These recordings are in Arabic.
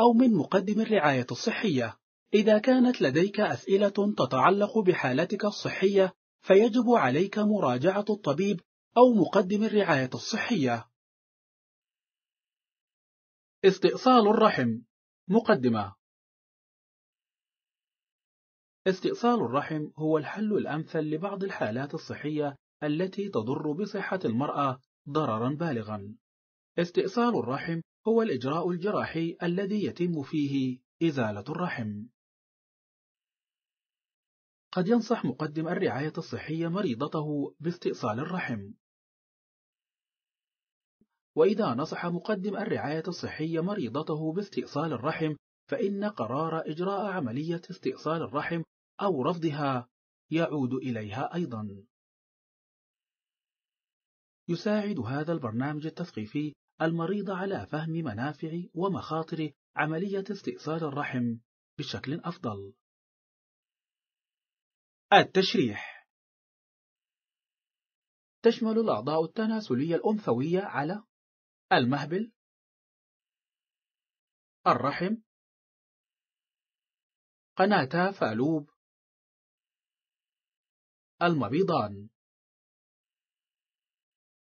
أو من مقدم الرعاية الصحية. إذا كانت لديك أسئلة تتعلق بحالتك الصحية، فيجب عليك مراجعة الطبيب أو مقدم الرعاية الصحية. استئصال الرحم مقدمة استئصال الرحم هو الحل الأمثل لبعض الحالات الصحية التي تضر بصحة المرأة ضررا بالغا. استئصال الرحم هو الإجراء الجراحي الذي يتم فيه إزالة الرحم قد ينصح مقدم الرعاية الصحية مريضته باستئصال الرحم وإذا نصح مقدم الرعاية الصحية مريضته باستئصال الرحم فإن قرار إجراء عملية استئصال الرحم أو رفضها يعود إليها أيضا يساعد هذا البرنامج التثقيفي المريض على فهم منافع ومخاطر عملية استئصال الرحم بشكل أفضل. التشريح تشمل الأعضاء التناسلية الأنثوية على المهبل، الرحم، قناة فالوب، المبيضان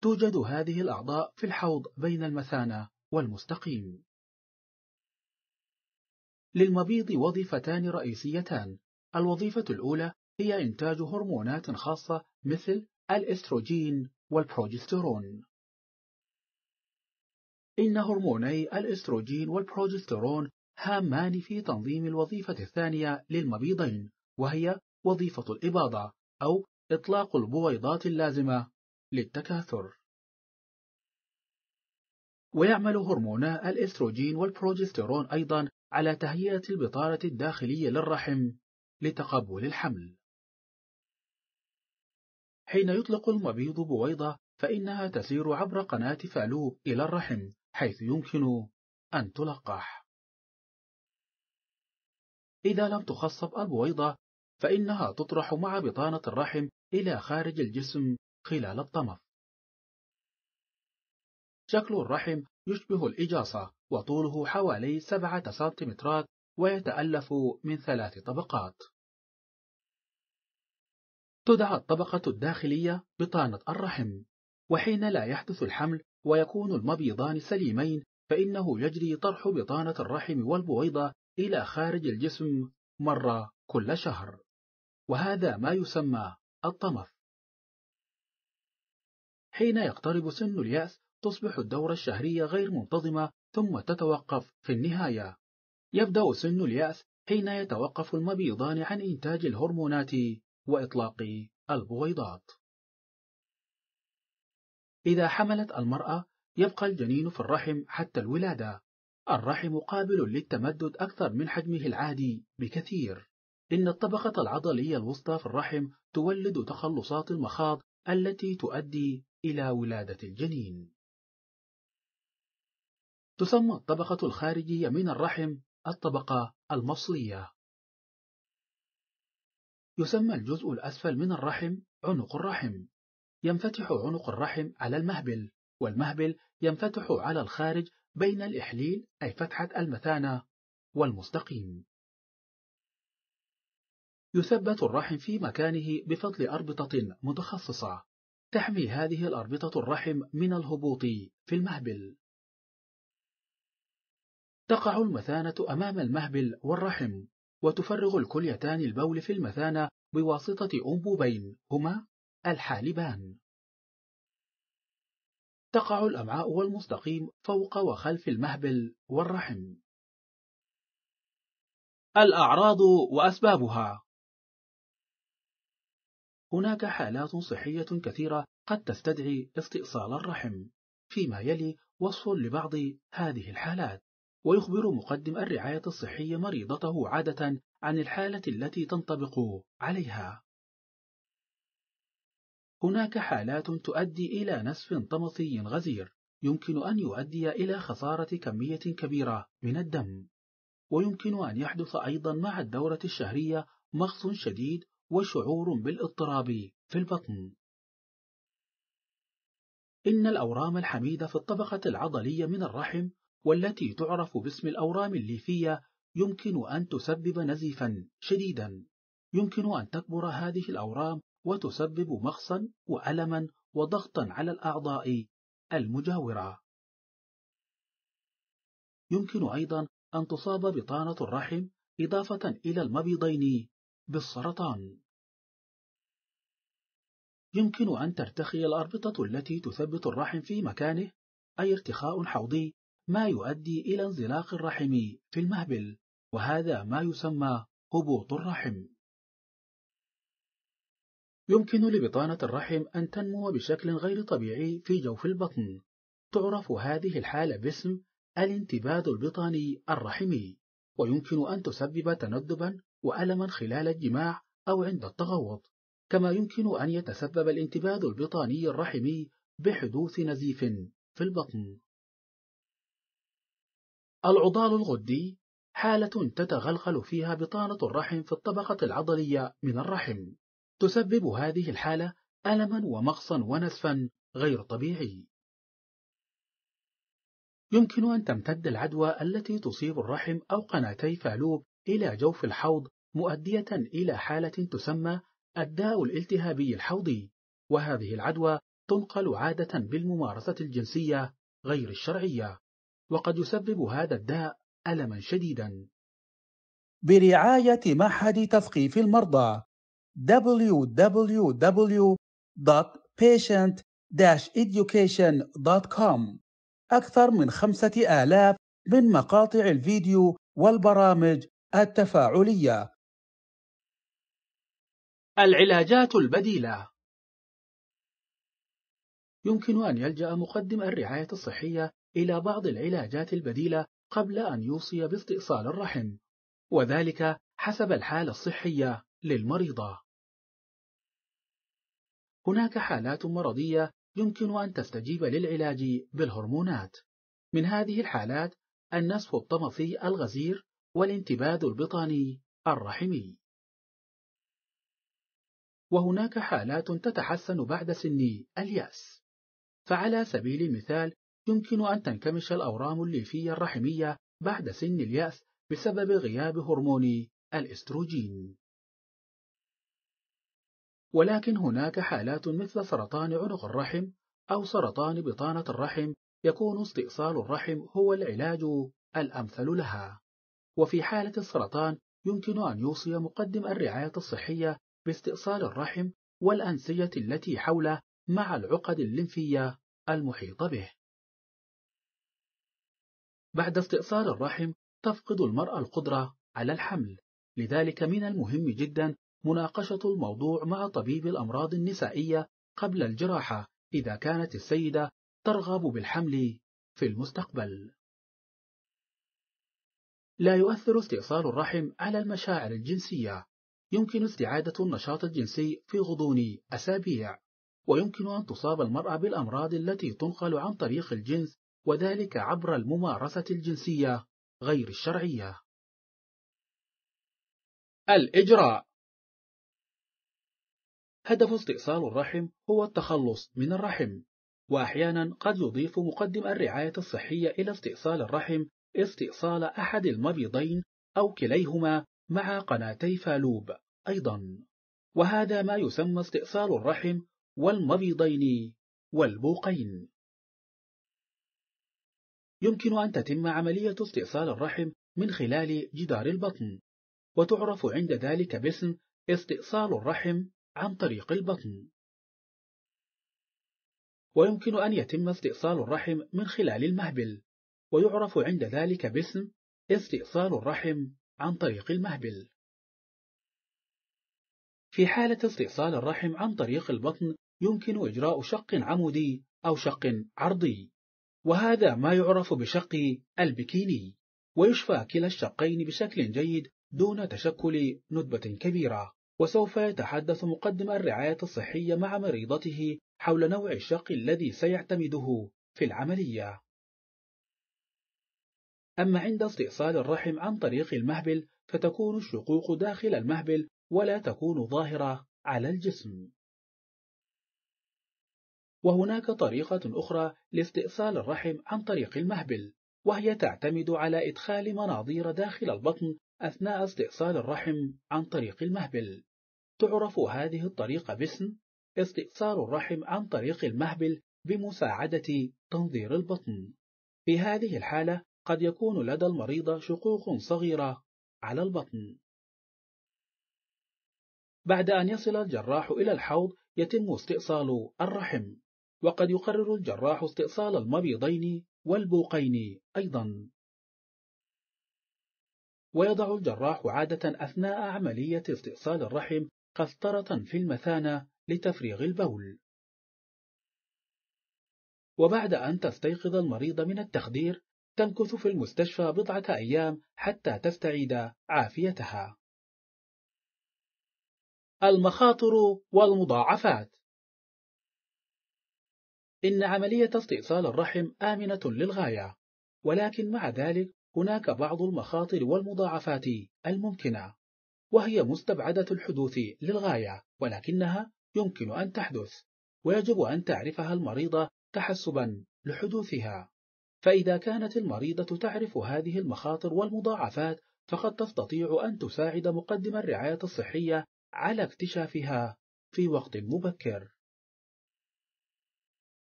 توجد هذه الأعضاء في الحوض بين المثانة والمستقيم للمبيض وظيفتان رئيسيتان الوظيفة الأولى هي إنتاج هرمونات خاصة مثل الإستروجين والبروجسترون إن هرموني الإستروجين والبروجسترون هامان في تنظيم الوظيفة الثانية للمبيضين وهي وظيفة الإباضة أو إطلاق البويضات اللازمة للتكاثر ويعمل هرمونا الاستروجين والبروجستيرون أيضا على تهيئة البطانة الداخلية للرحم لتقبل الحمل حين يطلق المبيض بويضة فإنها تسير عبر قناة فالو إلى الرحم حيث يمكن أن تلقح إذا لم تخصب البويضة فإنها تطرح مع بطانة الرحم إلى خارج الجسم خلال الطمث شكل الرحم يشبه الإجاصة وطوله حوالي 7 سنتيمترات ويتألف من ثلاث طبقات تدعى الطبقة الداخلية بطانة الرحم وحين لا يحدث الحمل ويكون المبيضان سليمين فإنه يجري طرح بطانة الرحم والبويضة إلى خارج الجسم مرة كل شهر وهذا ما يسمى الطمث حين يقترب سن اليأس تصبح الدورة الشهرية غير منتظمة ثم تتوقف في النهاية يبدأ سن اليأس حين يتوقف المبيضان عن إنتاج الهرمونات وإطلاق البويضات إذا حملت المرأة يبقى الجنين في الرحم حتى الولادة الرحم قابل للتمدد أكثر من حجمه العادي بكثير إن الطبقة العضلية الوسطى في الرحم تولد تخلصات المخاض التي تؤدي إلى ولادة الجنين تسمى الطبقة الخارجية من الرحم الطبقة المفصلية يسمى الجزء الأسفل من الرحم عنق الرحم ينفتح عنق الرحم على المهبل والمهبل ينفتح على الخارج بين الإحليل أي فتحة المثانة والمستقيم يثبت الرحم في مكانه بفضل أربطة متخصصة تحمي هذه الأربطة الرحم من الهبوط في المهبل تقع المثانة أمام المهبل والرحم وتفرغ الكليتان البول في المثانة بواسطة أنبوبين هما الحالبان تقع الأمعاء والمستقيم فوق وخلف المهبل والرحم الأعراض وأسبابها هناك حالات صحية كثيرة قد تستدعي استئصال الرحم فيما يلي وصف لبعض هذه الحالات ويخبر مقدم الرعاية الصحية مريضته عادة عن الحالة التي تنطبق عليها هناك حالات تؤدي إلى نسف طمثي غزير يمكن أن يؤدي إلى خسارة كمية كبيرة من الدم ويمكن أن يحدث أيضا مع الدورة الشهرية مغص شديد وشعور بالاضطراب في البطن إن الأورام الحميدة في الطبقة العضلية من الرحم والتي تعرف باسم الأورام الليفية يمكن أن تسبب نزيفا شديدا يمكن أن تكبر هذه الأورام وتسبب مغصا وألما وضغطا على الأعضاء المجاورة يمكن أيضا أن تصاب بطانة الرحم إضافة إلى المبيضين بالسرطان يمكن أن ترتخي الأربطة التي تثبت الرحم في مكانه أي ارتخاء حوضي ما يؤدي إلى انزلاق الرحم في المهبل وهذا ما يسمى هبوط الرحم يمكن لبطانة الرحم أن تنمو بشكل غير طبيعي في جوف البطن تعرف هذه الحالة باسم الانتباد البطاني الرحمي ويمكن أن تسبب تندبا وألما خلال الجماع أو عند التغوط كما يمكن أن يتسبب الانتباذ البطاني الرحمي بحدوث نزيف في البطن العضال الغدي حالة تتغلغل فيها بطانة الرحم في الطبقة العضلية من الرحم تسبب هذه الحالة ألما ومغصا ونسفا غير طبيعي يمكن أن تمتد العدوى التي تصيب الرحم أو قناتي فالوب إلى جوف الحوض مؤدية إلى حالة تسمى الداء الالتهابي الحوضي، وهذه العدوى تنقل عادة بالممارسة الجنسية غير الشرعية، وقد يسبب هذا الداء ألما شديدا. برعاية معهد تثقيف المرضى www.patient-education.com أكثر من خمسة آلاف من مقاطع الفيديو والبرامج التفاعلية العلاجات البديلة يمكن أن يلجأ مقدم الرعاية الصحية إلى بعض العلاجات البديلة قبل أن يوصي باستئصال الرحم، وذلك حسب الحالة الصحية للمريضة. هناك حالات مرضية يمكن أن تستجيب للعلاج بالهرمونات. من هذه الحالات النسف الطمثي الغزير والانتباد البطاني الرحمي. وهناك حالات تتحسن بعد سن الياس فعلى سبيل المثال يمكن أن تنكمش الأورام الليفية الرحمية بعد سن اليأس بسبب غياب هرمون الاستروجين ولكن هناك حالات مثل سرطان عنق الرحم أو سرطان بطانة الرحم يكون استئصال الرحم هو العلاج الأمثل لها وفي حالة السرطان يمكن أن يوصي مقدم الرعاية الصحية باستئصال الرحم والأنسية التي حوله مع العقد الليمفية المحيطة به. بعد استئصال الرحم تفقد المرأة القدرة على الحمل، لذلك من المهم جدا مناقشة الموضوع مع طبيب الأمراض النسائية قبل الجراحة إذا كانت السيدة ترغب بالحمل في المستقبل. لا يؤثر استئصال الرحم على المشاعر الجنسية يمكن استعادة النشاط الجنسي في غضون أسابيع ويمكن أن تصاب المرأة بالأمراض التي تنقل عن طريق الجنس وذلك عبر الممارسة الجنسية غير الشرعية الإجراء هدف استئصال الرحم هو التخلص من الرحم وأحيانا قد يضيف مقدم الرعاية الصحية إلى استئصال الرحم استئصال أحد المبيضين أو كليهما مع قناتي فالوب أيضا وهذا ما يسمى استئصال الرحم والمبيضين والبوقين يمكن أن تتم عملية استئصال الرحم من خلال جدار البطن وتعرف عند ذلك باسم استئصال الرحم عن طريق البطن ويمكن أن يتم استئصال الرحم من خلال المهبل ويعرف عند ذلك باسم استئصال الرحم عن طريق المهبل في حالة استئصال الرحم عن طريق البطن يمكن إجراء شق عمودي أو شق عرضي وهذا ما يعرف بشق البكيني ويشفى كلا الشقين بشكل جيد دون تشكل ندبة كبيرة وسوف يتحدث مقدم الرعاية الصحية مع مريضته حول نوع الشق الذي سيعتمده في العملية أما عند استئصال الرحم عن طريق المهبل فتكون الشقوق داخل المهبل ولا تكون ظاهرة على الجسم وهناك طريقة أخرى لاستئصال الرحم عن طريق المهبل وهي تعتمد على إدخال مناظير داخل البطن أثناء استئصال الرحم عن طريق المهبل تعرف هذه الطريقة باسم استئصال الرحم عن طريق المهبل بمساعدة تنظير البطن في هذه الحالة قد يكون لدى المريضة شقوق صغيرة على البطن بعد أن يصل الجراح إلى الحوض يتم استئصال الرحم وقد يقرر الجراح استئصال المبيضين والبوقين أيضا ويضع الجراح عادة أثناء عملية استئصال الرحم قسطرة في المثانة لتفريغ البول وبعد أن تستيقظ المريض من التخدير تمكث في المستشفى بضعة أيام حتى تستعيد عافيتها. المخاطر والمضاعفات إن عملية استئصال الرحم آمنة للغاية، ولكن مع ذلك هناك بعض المخاطر والمضاعفات الممكنة، وهي مستبعدة الحدوث للغاية، ولكنها يمكن أن تحدث، ويجب أن تعرفها المريضة تحسبًا لحدوثها. فإذا كانت المريضة تعرف هذه المخاطر والمضاعفات فقد تستطيع أن تساعد مقدم الرعاية الصحية على اكتشافها في وقت مبكر.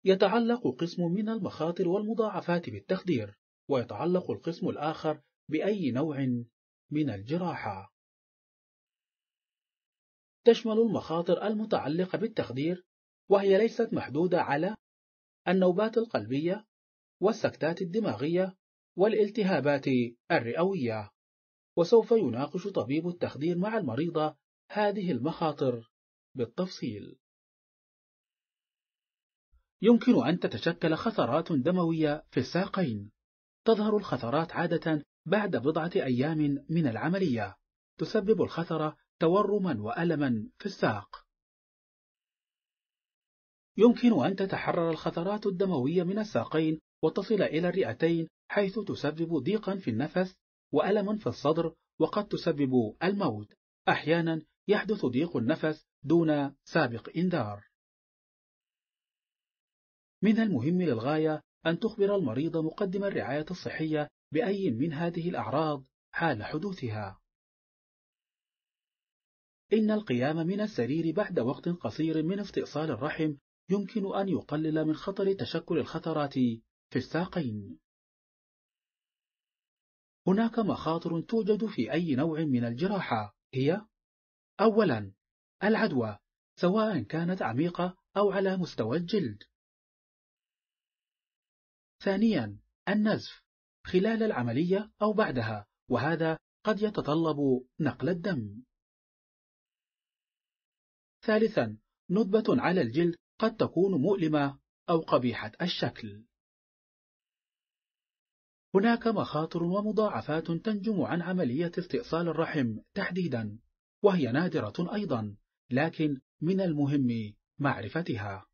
يتعلق قسم من المخاطر والمضاعفات بالتخدير، ويتعلق القسم الآخر بأي نوع من الجراحة. تشمل المخاطر المتعلقة بالتخدير، وهي ليست محدودة على النوبات القلبية والسكتات الدماغية والالتهابات الرئوية وسوف يناقش طبيب التخدير مع المريضة هذه المخاطر بالتفصيل يمكن أن تتشكل خثرات دموية في الساقين تظهر الخثرات عادة بعد بضعة أيام من العملية تسبب الخثرة تورما وألما في الساق يمكن أن تتحرر الخثرات الدموية من الساقين وتصل إلى الرئتين حيث تسبب ضيقا في النفس وألم في الصدر وقد تسبب الموت أحيانا يحدث ضيق النفس دون سابق إنذار من المهم للغاية أن تخبر المريض مقدم الرعاية الصحية بأي من هذه الأعراض حال حدوثها إن القيام من السرير بعد وقت قصير من استئصال الرحم يمكن أن يقلل من خطر تشكل الخطرات في الساقين هناك مخاطر توجد في أي نوع من الجراحة هي أولا العدوى سواء كانت عميقة أو على مستوى الجلد ثانيا النزف خلال العملية أو بعدها وهذا قد يتطلب نقل الدم ثالثا ندبة على الجلد قد تكون مؤلمة أو قبيحة الشكل هناك مخاطر ومضاعفات تنجم عن عملية استئصال الرحم تحديدا وهي نادرة أيضا لكن من المهم معرفتها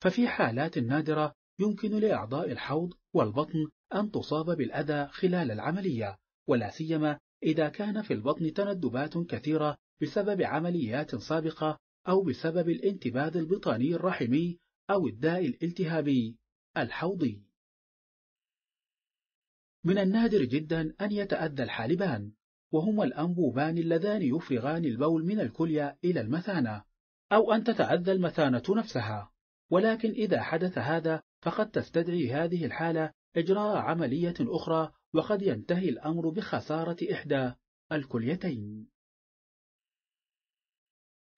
ففي حالات نادرة يمكن لأعضاء الحوض والبطن أن تصاب بالأذى خلال العملية ولا سيما إذا كان في البطن تندبات كثيرة بسبب عمليات سابقة أو بسبب الانتباذ البطاني الرحمي أو الداء الالتهابي الحوضي من النادر جدا أن يتأذى الحالبان وهما الأنبوبان اللذان يفرغان البول من الكلية إلى المثانة أو أن تتأذى المثانة نفسها ولكن إذا حدث هذا فقد تستدعي هذه الحالة إجراء عملية أخرى وقد ينتهي الأمر بخسارة إحدى الكليتين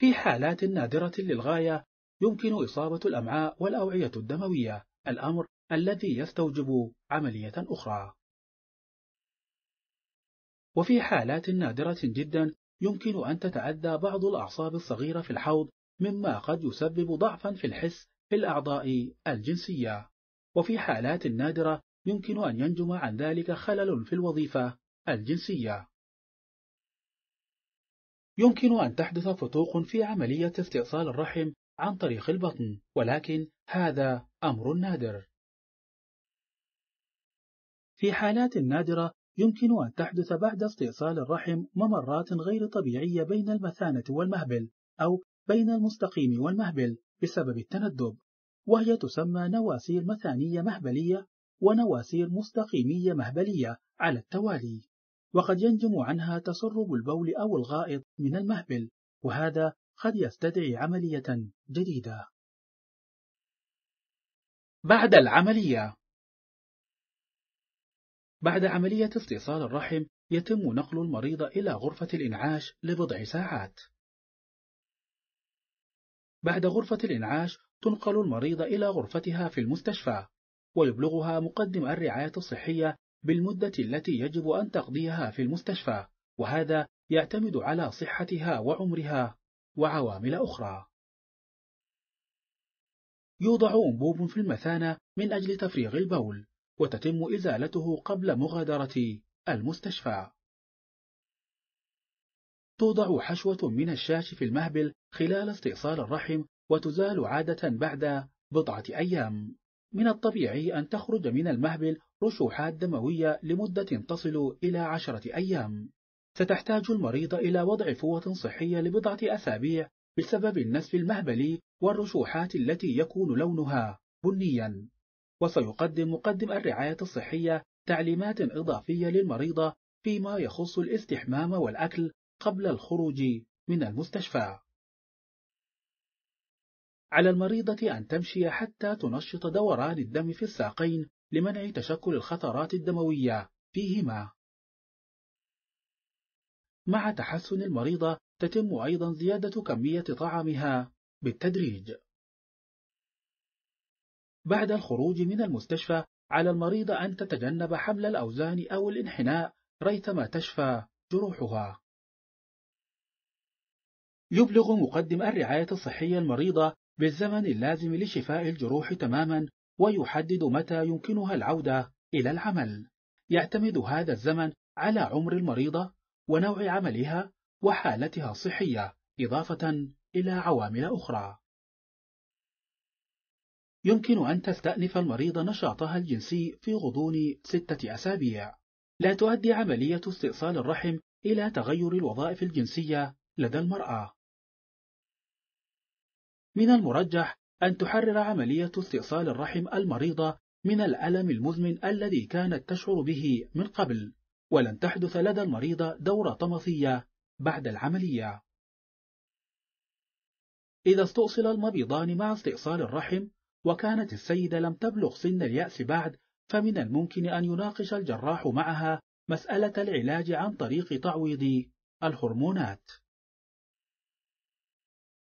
في حالات نادرة للغاية يمكن إصابة الأمعاء والأوعية الدموية الأمر الذي يستوجب عملية أخرى وفي حالات نادرة جدا يمكن أن تتأذى بعض الأعصاب الصغيرة في الحوض مما قد يسبب ضعفا في الحس في الأعضاء الجنسية وفي حالات نادرة يمكن أن ينجم عن ذلك خلل في الوظيفة الجنسية يمكن أن تحدث فتوق في عملية استئصال الرحم عن طريق البطن ولكن هذا أمر نادر في حالات نادرة يمكن أن تحدث بعد استئصال الرحم ممرات غير طبيعية بين المثانة والمهبل أو بين المستقيم والمهبل بسبب التندب وهي تسمى نواسير مثانية مهبلية ونواسير مستقيمية مهبلية على التوالي وقد ينجم عنها تسرب البول أو الغائط من المهبل وهذا قد يستدعي عملية جديدة بعد العملية بعد عملية استئصال الرحم يتم نقل المريض إلى غرفة الإنعاش لبضع ساعات بعد غرفة الإنعاش تنقل المريضة إلى غرفتها في المستشفى ويبلغها مقدم الرعاية الصحية بالمدة التي يجب أن تقضيها في المستشفى وهذا يعتمد على صحتها وعمرها وعوامل أخرى يوضع أنبوب في المثانة من أجل تفريغ البول وتتم إزالته قبل مغادرة المستشفى توضع حشوة من الشاش في المهبل خلال استئصال الرحم وتزال عادة بعد بضعة أيام من الطبيعي أن تخرج من المهبل رشوحات دموية لمدة تصل إلى عشرة أيام ستحتاج المريض إلى وضع فوة صحية لبضعة أسابيع بسبب النسف المهبلي والرشوحات التي يكون لونها بنيا وسيقدم مقدم الرعاية الصحية تعليمات إضافية للمريضة فيما يخص الاستحمام والأكل قبل الخروج من المستشفى. على المريضة أن تمشي حتى تنشط دوران الدم في الساقين لمنع تشكل الخطرات الدموية فيهما. مع تحسن المريضة تتم أيضا زيادة كمية طعامها بالتدريج. بعد الخروج من المستشفى على المريضة أن تتجنب حمل الأوزان أو الانحناء ريثما تشفى جروحها يبلغ مقدم الرعاية الصحية المريضة بالزمن اللازم لشفاء الجروح تماما ويحدد متى يمكنها العودة إلى العمل يعتمد هذا الزمن على عمر المريضة ونوع عملها وحالتها الصحية إضافة إلى عوامل أخرى يمكن أن تستأنف المريض نشاطها الجنسي في غضون ستة أسابيع لا تؤدي عملية استئصال الرحم إلى تغير الوظائف الجنسية لدى المرأة من المرجح أن تحرر عملية استئصال الرحم المريضة من الألم المزمن الذي كانت تشعر به من قبل ولن تحدث لدى المريضة دورة طمثية بعد العملية إذا استؤصل المبيضان مع استئصال الرحم وكانت السيدة لم تبلغ سن اليأس بعد فمن الممكن أن يناقش الجراح معها مسألة العلاج عن طريق تعويض الهرمونات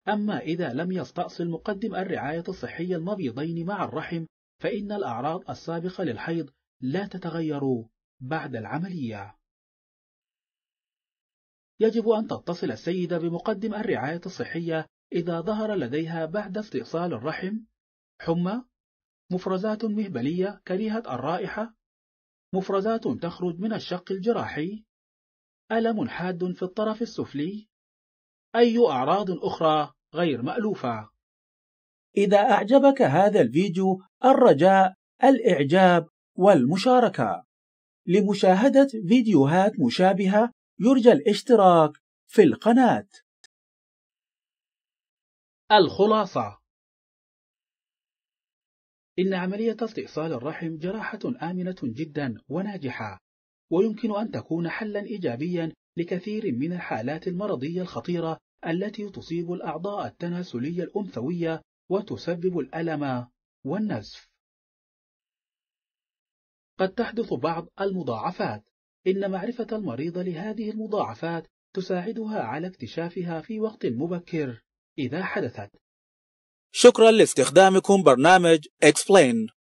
أما إذا لم يستأصل مقدم الرعاية الصحية المبيضين مع الرحم فإن الأعراض السابقة للحيض لا تتغير بعد العملية يجب أن تتصل السيدة بمقدم الرعاية الصحية إذا ظهر لديها بعد استئصال الرحم حمى مفرزات مهبلية كريهة الرائحة مفرزات تخرج من الشق الجراحي ألم حاد في الطرف السفلي أي أعراض أخرى غير مألوفة إذا أعجبك هذا الفيديو الرجاء الإعجاب والمشاركة لمشاهدة فيديوهات مشابهة يرجى الاشتراك في القناة الخلاصة إن عملية استئصال الرحم جراحة آمنة جدا وناجحة ويمكن أن تكون حلا إيجابيا لكثير من الحالات المرضية الخطيرة التي تصيب الأعضاء التناسلية الأنثوية وتسبب الألم والنزف قد تحدث بعض المضاعفات إن معرفة المريض لهذه المضاعفات تساعدها على اكتشافها في وقت مبكر إذا حدثت شكرا لاستخدامكم برنامج Explain